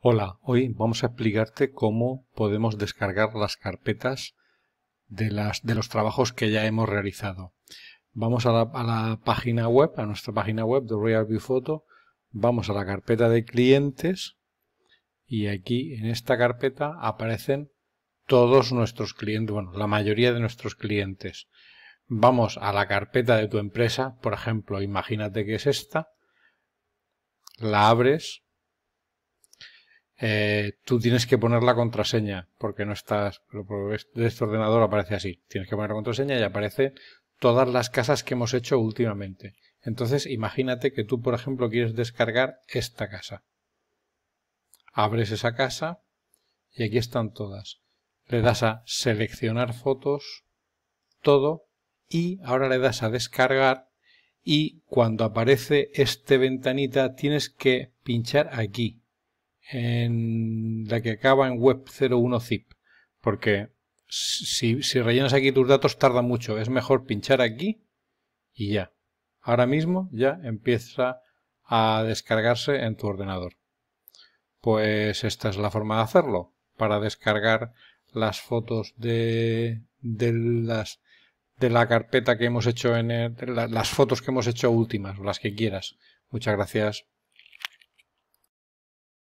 Hola, hoy vamos a explicarte cómo podemos descargar las carpetas de, los trabajos que ya hemos realizado. Vamos a la, página web, a nuestra página web de Realview Photo, vamos a la carpeta de clientes y aquí en esta carpeta aparecen todos nuestros clientes, bueno, la mayoría de nuestros clientes. Vamos a la carpeta de tu empresa, por ejemplo, imagínate que es esta, la abres eh, tú tienes que poner la contraseña, porque no estás, de este ordenador aparece así, tienes que poner la contraseña y aparece todas las casas que hemos hecho últimamente. Entonces, imagínate que tú, por ejemplo, quieres descargar esta casa. Abres esa casa y aquí están todas. Le das a seleccionar fotos, todo, y ahora le das a descargar y cuando aparece este ventanita tienes que pinchar aquí en la que acaba en web 01 zip, porque si, si rellenas aquí tus datos tarda mucho, es mejor pinchar aquí y ya. Ahora mismo ya empieza a descargarse en tu ordenador. Pues esta es la forma de hacerlo, para descargar las fotos de, de las de la carpeta que hemos hecho en las fotos que hemos hecho últimas, o las que quieras. Muchas gracias.